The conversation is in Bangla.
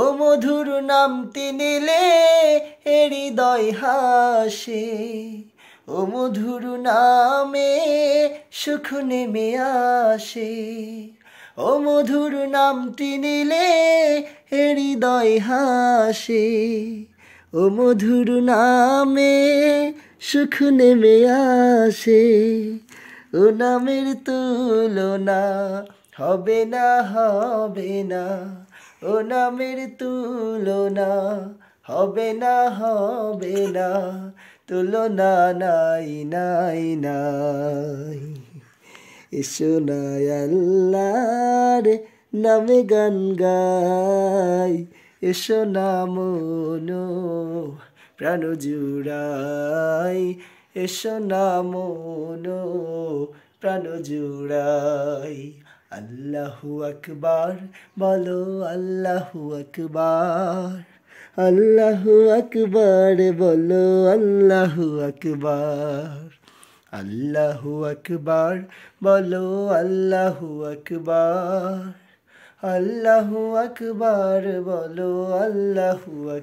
ও মধুর তিনি লে হৃদয় হাসে ও মধুর নামে সুখ নেমে আসে ও মধুর তিনি নিলে হৃদয় হাসে ও মধুর নামে সুখ নেমে আসে ও নামের তুলনা হবে না হবে না ও নামের তুলনা হবে না হবে না তুলনা নাই নাই নাই এসো নাই আল্লাহর নামে গান গাই এসো না মন প্রাণ জুড়াই এসো না মন প্রাণ জুড়াই اللہ اکبار بولو اللہ اکبار اللہ اکبار بولو اللہ اکبار اللہ اکبار بولو اللہ اکبار اللہ اکبار بولو اللہ